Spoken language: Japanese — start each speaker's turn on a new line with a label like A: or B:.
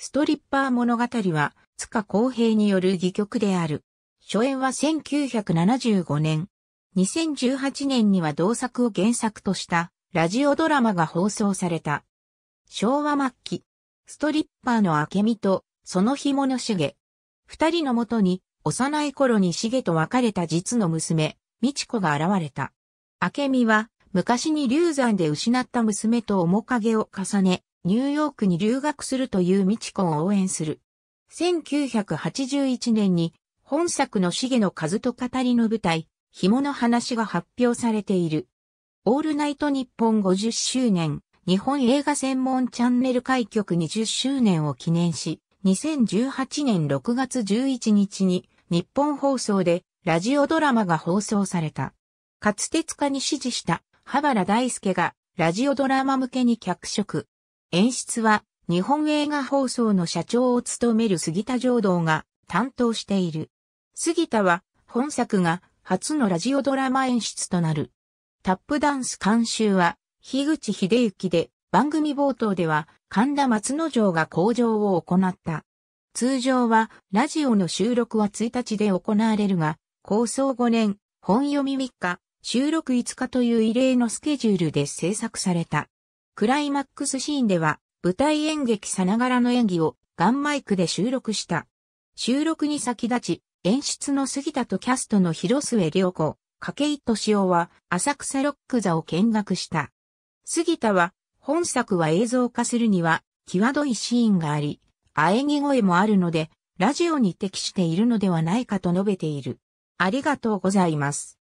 A: ストリッパー物語は、塚公平による戯曲である。初演は1975年。2018年には同作を原作としたラジオドラマが放送された。昭和末期、ストリッパーの明美とその紐のげ。二人のもとに幼い頃にげと別れた実の娘、美智子が現れた。明美は昔に流産で失った娘と面影を重ね、ニューヨークに留学するという美智子を応援する。1981年に本作の重野和と語りの舞台、紐の話が発表されている。オールナイト日本50周年、日本映画専門チャンネル開局20周年を記念し、2018年6月11日に日本放送でラジオドラマが放送された。かつて塚に指示した、羽原大輔がラジオドラマ向けに脚色。演出は日本映画放送の社長を務める杉田浄道が担当している。杉田は本作が初のラジオドラマ演出となる。タップダンス監修は樋口秀幸で番組冒頭では神田松之丞が工場を行った。通常はラジオの収録は1日で行われるが、構想5年、本読み3日、収録5日という異例のスケジュールで制作された。クライマックスシーンでは、舞台演劇さながらの演技をガンマイクで収録した。収録に先立ち、演出の杉田とキャストの広末涼子、筧井敏夫は浅草ロック座を見学した。杉田は、本作は映像化するには、際どいシーンがあり、喘ぎ声もあるので、ラジオに適しているのではないかと述べている。ありがとうございます。